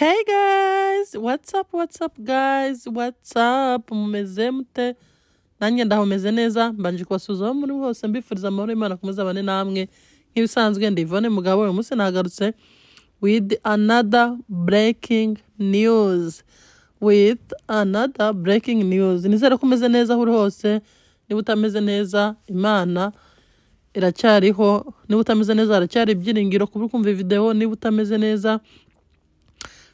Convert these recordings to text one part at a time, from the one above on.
Hey guys, what's up, what's up guys, what's up, mumeze mute nanjye ndahumeze neza mbanje kubasuhuza aho muri hose mbifuriza amahoro y'imana kumeza bane namwe nk'ibisanzwe ndivone mugabo uyu munsi nagarutse with another breaking news with another breaking news nizere ko umeze neza aho uri hose niba utameze neza imana iracyariho niba utameze neza haracyari ibyiringiro kuba uri kumva videwo niba utameze neza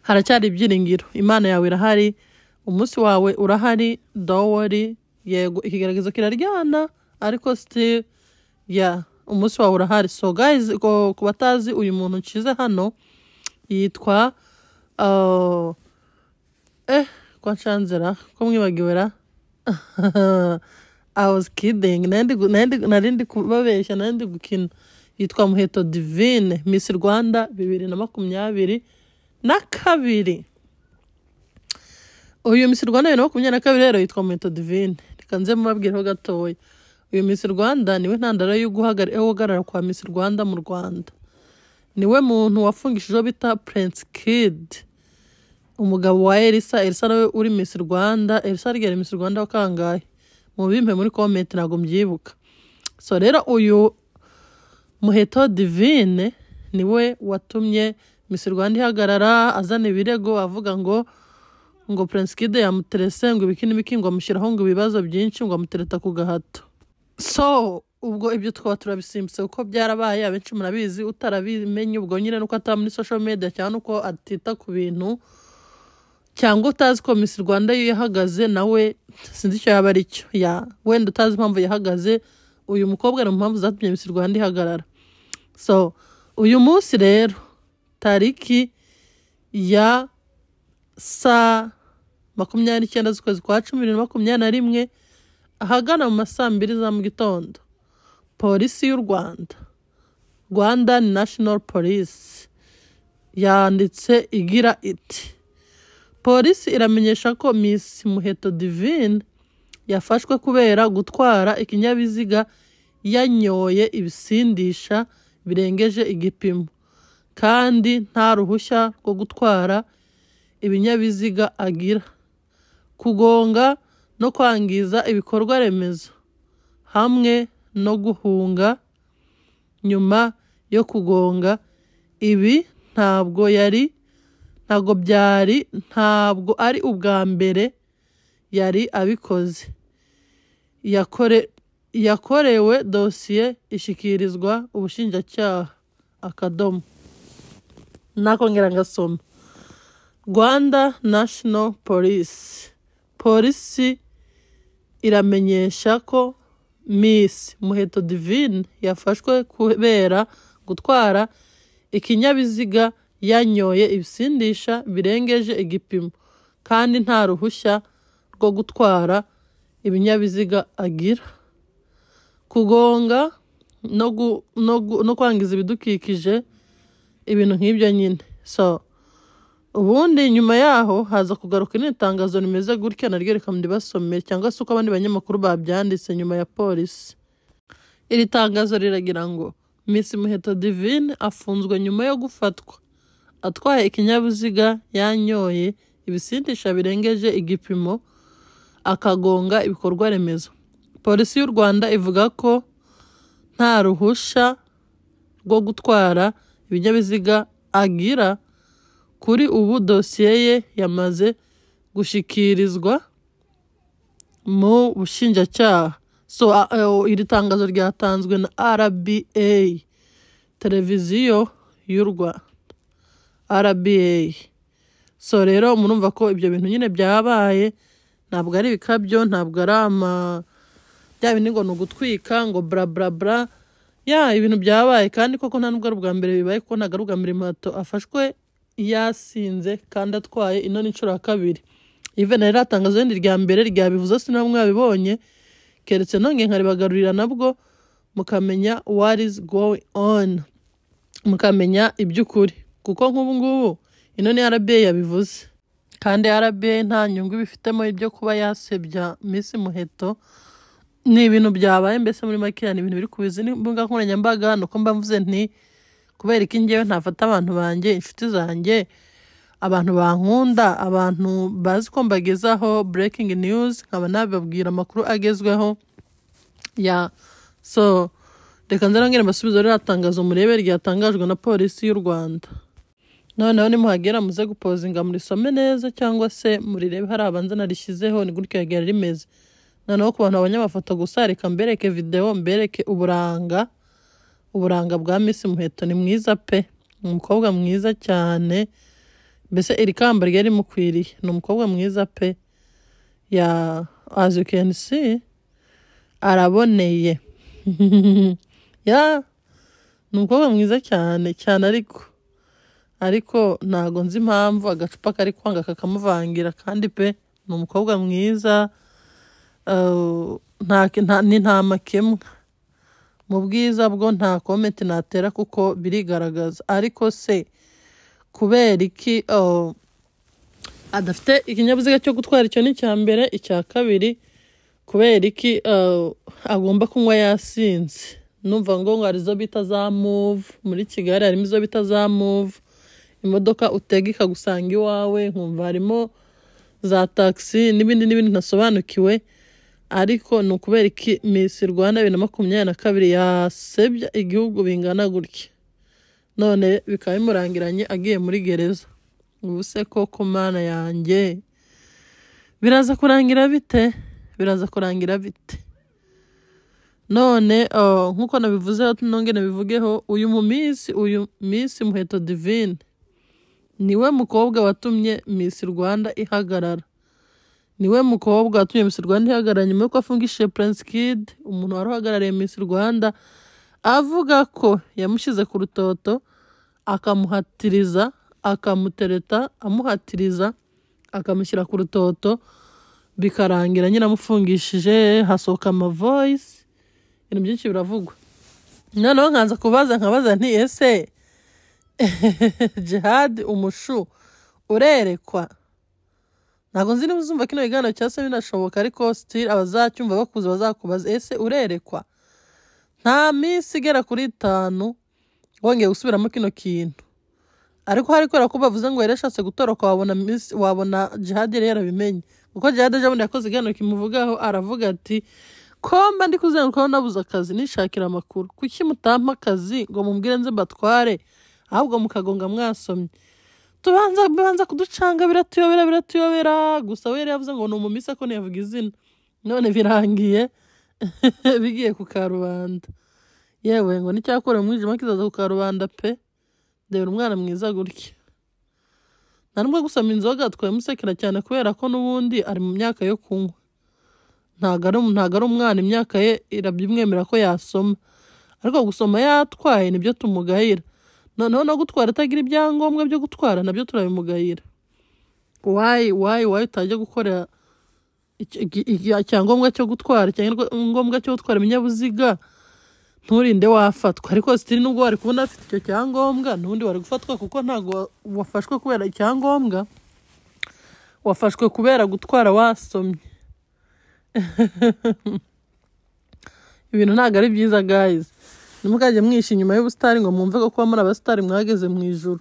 haracyari ibyiringiro imana yawe irahari umunsi wawe urahari dawari yego ikigaragaza kiraryana ariko sitiri ya umunsi wawe urahari so guys ku batazi uyu muntu nshyize hano yitwa uh, eh kwa ncanzira ko mwibagibera I was kidding nari kubabeshya nari gukina yitwa muheto divine miss rwanda bibiri na makumyabiri na kabiri uyu misi rwanda bibiri na makumyabiri na kabiri rero yitwa muheto divine reka nze mubabwireho gatoya uyu misi rwanda niwe ntandaro y'uguhagarara kwa misi rwanda mu rwanda niwe muntu wafungishijeho bita prince kid umugabo wa elisa elisa nawe uri misi rwanda elisa ryari misi rwanda wa kangahe mubimpe muri komenti ntabwo mbyibuka so rero uyu muheto divine niwe watumye misi rwanda ihagarara azana ibirego avuga ngo ngo purensikide yamuterese ngo ibiki n'ibiki ngo amushyiraho ngo ibibazo byinshi ngo amutereta ku gahato so ubwo ibyo twaba turabisimbutse kuko byarabaye abenshi murabizi utarabimenye ubwo nyine nuko ataba muri social media cyangwa uko atita ku bintu cyangwa utazi ko misi rwanda iyo yahagaze nawe sinzi icyo yaba ari cyo wenda utazi impamvu yahagaze uyu mukobwa ari mpamvu zatumye misi rwanda ihagarara so uyu munsi rero tariki ya saa makumyabiri n'icyenda z'ukwezi kwa cumi bibiri na makumyabiri na rimwe ahagana mu ma saa mbiri za mu gitondo polisi y'u rwanda rwanda national police yanditse igira iti polisi iramenyesha ko miss muheto divine yafashwe kubera gutwara ikinyabiziga yanyoye ibisindisha birengeje igipimo kandi nta ruhushya rwo gutwara ibinyabiziga agira kugonga no kwangiza ibikorwa remezo hamwe no guhunga nyuma yo kugonga ibi ntabwo yari ntabwo byari ntabwo ari ubwa mbere yari abikoze yakorewe dosiye ishyikirizwa ubushinjacyaha akadomo nakongera ngasoma rwanda national polisi polisi iramenyesha ko misi muheto divine yafashwe kubera gutwara ikinyabiziga yanyoye ibisindisha birengeje igipimo kandi nta ruhushya rwo gutwara ibinyabiziga agira kugonga no kwangiza ibidukikije ibintu nk'ibyo nyine so ubundi nyuma yaho haza kugaruka irindi tangazo rimeze gutya naryereka ndibasomere cyangwa se uko abandi banyamakuru babyanditse nyuma ya polisi iri tangazo riragira ngo Miss muheto divine afunzwe nyuma yo gufatwa atwaye ikinyabiziga yanyoye ibisindisha birengeje igipimo akagonga ibikorwa remezo polisi y'u rwanda ivuga ko nta ruhushya rwo gutwara ibinyabiziga agira kuri ubu dosiye ye yamaze gushyikirizwa mu bushinjacyaha so e, iri tangazo ryatanzwe na rba televiziyo y'u rwanda rba so rero murumva ko ibyo bintu nyine byabaye ntabwo ari ibikabyo ntabwo ari ama bya bindi ngo ni ugutwika ngo bla bla bla ya ibintu byabaye kandi koko nta nubwo ari ubwa mbere bibaye kuko ntabwo ari ubwa mbere mato afashwe yasinze kandi atwaye ino ni inshuro ya kabiri ivena yari atangaza irindi rya mbere ryabivuze sinaba mwabibonye keretse none nkaribagarurira nabwo mukamenya what is going on mukamenya iby'ukuri kuko nk'ubu ngubu ino ni RBA yabivuze kandi RBA nta nyungu ibifitemo ibyo kuba yasebya Miss Muheto ni ibintu byabaye mbese muri make ni ibintu biri ku mbuga nkoranyambaga ni uko mba mvuze nti kubera ko ingewe ntafata abantu banjye inshuti zanjye abantu bankunda abantu bazi ko mbagezaho breaking news nkaba nababwira amakuru agezweho ya so reka nzarangire mbasubizo ririya tangazo ryatangajwe na polisi y'u rwanda noneho nimuhagera muze gupozinga murisome neza cyangwa se murirebe hari abanza narishyizeho ni gutya yari rimeze noneho ku bantu abanyamafoto gusa reka mbereke videwo mbereke uburanga uburanga bwa Miss muheto ni mwiza pe ni umukobwa mwiza cyane mbese iri kamba ryari rimukwiriye ni umukobwa mwiza pe ya as you can see araboneye ya ni umukobwa mwiza cyane cyane ariko ariko ntago nzi impamvu agacupa kari kwanga kakamuvangira kandi pe ni umukobwa mwiza ni nta makemwa mu bwiza bwo nta komenti natera kuko birigaragaza ariko se kubera iki adafite ikinyabiziga cyo gutwara icyo ni icya mbere icya kabiri kubera iki agomba kunywa yasinze numva ngo ngo hari izo bita za muvu muri kigali harimo izo bita za muvu imodoka utega ikagusanga iwawe nkumva harimo za taxi n'ibindi n'ibindi ntasobanukiwe ariko ni ukubera iki misi rwanda bibiri na makumyabiri na kabiri yasebya igihugu bingana gutya none bikaba bimurangiranye agiye muri gereza ubu se koko mana yanjye biraza kurangira bite biraza kurangira bite none oh, nk'uko nabivuzeho nonge nabivugeho uyu mu minsi uyu minsi muheto divine niwe mukobwa watumye misi rwanda ihagarara niwe mukobwa watumye Miss Rwanda ihagarara nyuma y'uko afungishije Prince Kid umuntu wari uhagarariye Miss Rwanda avuga ko yamushyize ku rutoto akamuhatiriza akamutereta amuhatiriza akamushyira ku rutoto bikarangira nyine amufungishije hasohoka amavoyisi ibintu byinshi biravugwa noneho nkanza kubaza nkabaza nti ese jihad umushu urerekwa ntabwo nzi niba uzumva kino kiganiro cyose binashoboka ariko sitiri abazacyumva bakuze bazakubaza ese urerekwa nta minsi igera kuri itanu wongeye gusubiramo kino kintu ariko hari kubera ko bavuze ngo yari ashatse gutoroka wabona wabona jihadi yari yarabimenye kuko jihadi ejo bundi yakoze ikiganiro kimuvugaho aravuga ati komba ndi kuzengurukaho nabuze akazi nishakira amakuru kuki mutampa akazi ngo mubwire nze mbatware ahubwo mukagonga mwasomye tubanza kuducanga biratuyobera biratuyobera gusa we yari yavuze ngo ni ko yavuga izina none birangiye bigiye ku karubanda yewe ngo n'icyakora umwijima kizaza ku karubanda pe debera umwana mwiza gutya nta nubwo gusoma inzoga twabimusekera cyane kubera ko n'ubundi ari mu myaka yo kunywa ntabwo um, ari umwana imyaka ye irabyimwemera ko yasoma ariko gusoma yatwaye nibyo tumugayira noneho no gutwara atagira ibyangombwa byo gutwara nabyo turabimugayira wayi wayi wayi utajya gukorera icyangombwa cyo gutwara icyangombwa cyo gutwara ibinyabiziga nturinde wafatwa ariko sitiri nubwo wari kubona afite icyo cyangombwa n'ubundi wari gufatwa kuko ntabwo wafashwe kubera icyangombwa wafashwe kubera gutwara wasomye ibintu ntabwo ari byiza gayizi ntimukajye mwisha inyuma y'ubusitani ngo mwumve ko kuba muri abasitari mwageze mu ijoro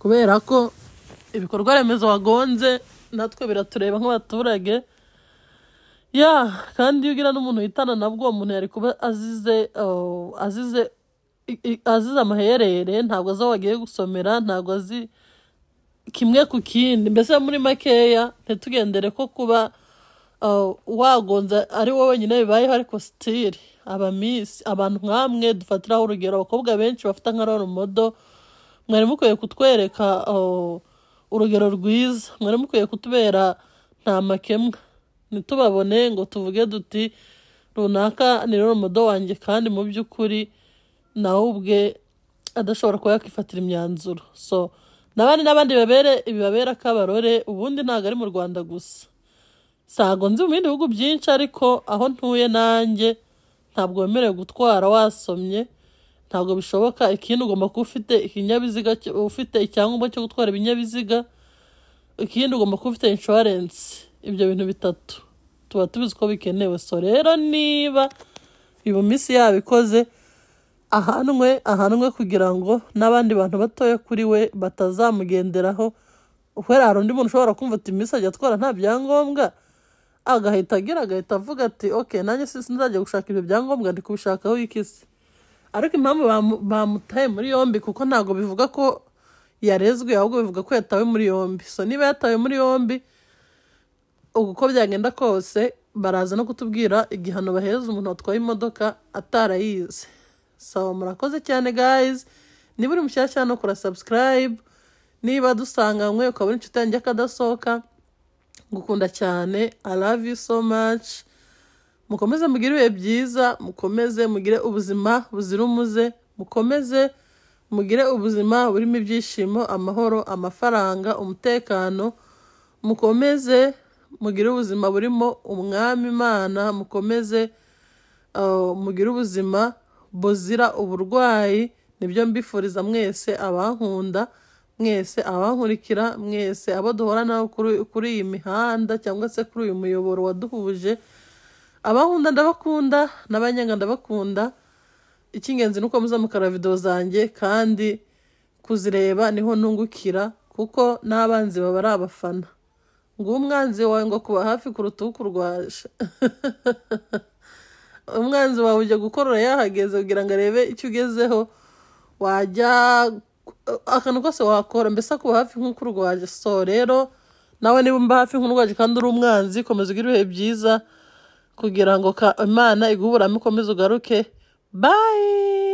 kubera ko ibikorwa remezo wagonze natwe biratureba nk'abaturage ya kandi iyo ugira n'umuntu witana nabwo uwo muntu yari kuba azize oh, azize azize amaherere ntabwo azi wagiye gusomera ntabwo azi kimwe ku kindi mbese muri makeya ntitugendere ko kuba Oh, wagonze ari wowe wenyine bibayeho ariko sitiri abamisi abantu nk'amwe dufatiraho urugero abakobwa benshi bafite nka role modo mwari mukwiye kutwereka oh, urugero rwiza mwari mukwiye kutubera nta makemwa ntitubabone ngo tuvuge duti runaka ni role wanjye kandi mu by'ukuri nawe ubwe adashobora kuba yakifatira imyanzuro so n'abandi n'abandi bibabere ak'abarore ubundi ntabwo ari mu rwanda gusa nsago nzi mu bindi bihugu byinshi ariko aho ntuye nanjye ntabwo wemerewe gutwara wasomye ntabwo bishoboka ikindi ugomba kuba ufite ikinyabiziga ufite icyangombwa cyo gutwara ibinyabiziga ikindi ugomba kuba ufite inshuwarensi ibyo bintu bitatu tuba tubizi ko bikenewe so rero niba uyu minsi yabikoze ahanwe ahanwe kugira ngo n'abandi bantu batoya kuri we batazamugenderaho uhera hari undi muntu ushobora kumva ati minsi ajya atwara nta byangombwa agahita agera agahita avuga ati oke nanjye sinzajya gushaka ibyo byangombwa ndi kubishakaho ikisi ariko impamvu bamutaye muri yombi kuko ntabwo bivuga ko yarezwe ahubwo bivuga ko yatawe muri yombi so niba yatawe muri yombi uko byagenda kose baraza no kutubwira igihano bahereza umuntu watwaye imodoka atarayize saba murakoze cyane gayizi niba uri mushyashya hano kora niba dusanganywe ukabona inshuti yanjye akadasohoka ngukunda cyane i love you so much mukomeze mugire ibihe byiza mukomeze mugire ubuzima buzira umuze mukomeze mugire ubuzima burimo ibyishimo amahoro amafaranga umutekano mukomeze mugire ubuzima burimo umwami imana mukomeze uh, mugire ubuzima buzira uburwayi nibyo mbifuriza mwese abankunda mwese abankurikira mwese abo duhora nabo kuri iyi mihanda cyangwa se kuri uyu muyoboro waduhuje abahunda ndabakunda n'abanyanga ndabakunda icy'ingenzi ni uko muzamukara mukara videwo zanjye kandi kuzireba niho nungukira kuko n'abanzi baba ari abafana ngo umwanzi wawe ngo kuba hafi kuruta ukurwaje umwanzi wawe ujya gukorora yahageze kugira ngo arebe icyo ugezeho wajya akantu kose wakora mbese akuba hafi nk'ukurwaje so rero nawe niba umba hafi nk'urwaje kandi uri umwanzi komeza ugire ibihe byiza kugira ngo imana iguburamo ukomeze ugaruke bayi